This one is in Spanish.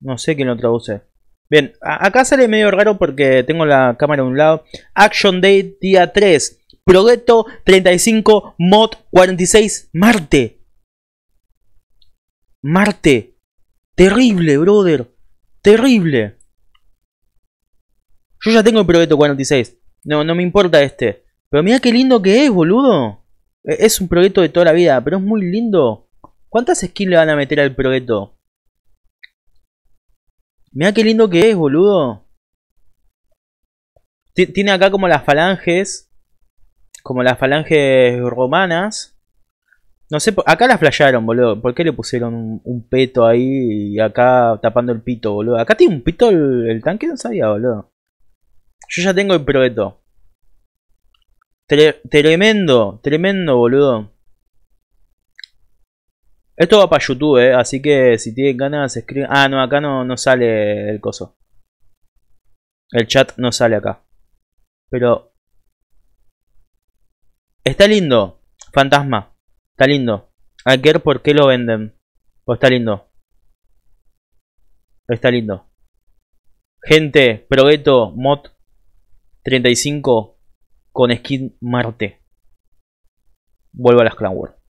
No sé quién lo traduce. Bien, acá sale medio raro porque tengo la cámara a un lado. Action Day día 3. Progetto 35 Mod 46 Marte. Marte. Terrible, brother. Terrible. Yo ya tengo el Progetto 46. No, no me importa este. Pero mira qué lindo que es, boludo. E, es un proyecto de toda la vida, pero es muy lindo. ¿Cuántas skins le van a meter al proyecto? Mira qué lindo que es, boludo. tiene acá como las falanges. Como las falanges romanas. No sé, acá las flashearon, boludo. ¿Por qué le pusieron un, peto ahí y acá tapando el pito, boludo? ¿Acá tiene un pito el, tanque? No sabía, boludo. Yo ya tengo el proeto. tremendo, tremendo, boludo. Esto va para YouTube, eh, así que si tienen ganas, escriben. Ah, no, acá no, no sale el coso. El chat no sale acá. Pero. Está lindo, fantasma. Está lindo. Hay por qué lo venden. Pues está lindo. Está lindo. Gente, Progetto Mod 35 con skin Marte. Vuelvo a las Clan World.